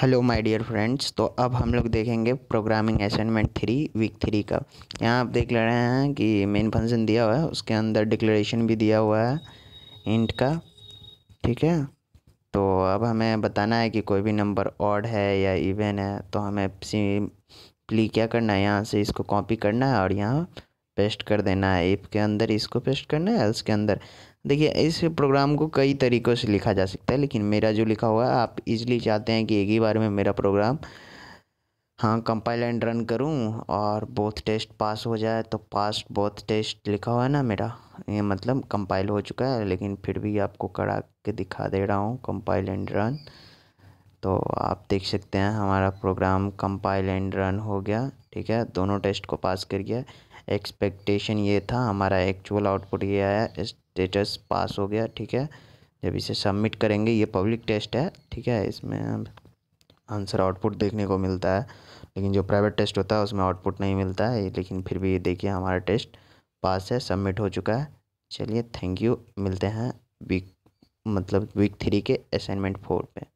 hello my dear friends तो अब हम लोग देखेंगे programming assignment three week three का यहाँ आप देख ले रहे हैं कि मेन फंक्शन दिया हुआ है उसके अंदर डिक्लेरेशन भी दिया हुआ है इंट का ठीक है तो अब हमें बताना है कि कोई भी नंबर ऑड है या इवेन है तो हमें सिंपली क्या करना है यहाँ से इसको कॉपी करना है और यहाँ पेस्ट कर देना है इफ़ के अंदर इसको पेस्ट करना है एल्स के अंदर देखिए इस प्रोग्राम को कई तरीक़ों से लिखा जा सकता है लेकिन मेरा जो लिखा हुआ है आप इजली चाहते हैं कि एक ही बार में मेरा प्रोग्राम हाँ कंपाइल एंड रन करूँ और बोथ टेस्ट पास हो जाए तो पास बोथ टेस्ट लिखा हुआ है ना मेरा ये मतलब कंपाइल हो चुका है लेकिन फिर भी आपको कड़ा के दिखा दे रहा हूँ कंपाइल एंड रन तो आप देख सकते हैं हमारा प्रोग्राम कंपाइल एंड रन हो गया ठीक है दोनों टेस्ट को पास कर गया एक्सपेक्टेशन ये था हमारा एक्चुअल आउटपुट ये आया स्टेटस पास हो गया ठीक है जब इसे सबमिट करेंगे ये पब्लिक टेस्ट है ठीक है इसमें आंसर आउटपुट देखने को मिलता है लेकिन जो प्राइवेट टेस्ट होता है उसमें आउटपुट नहीं मिलता है लेकिन फिर भी ये देखिए हमारा टेस्ट पास है सबमिट हो चुका है चलिए थैंक यू मिलते हैं वीक मतलब वीक थ्री के असाइनमेंट फोर पे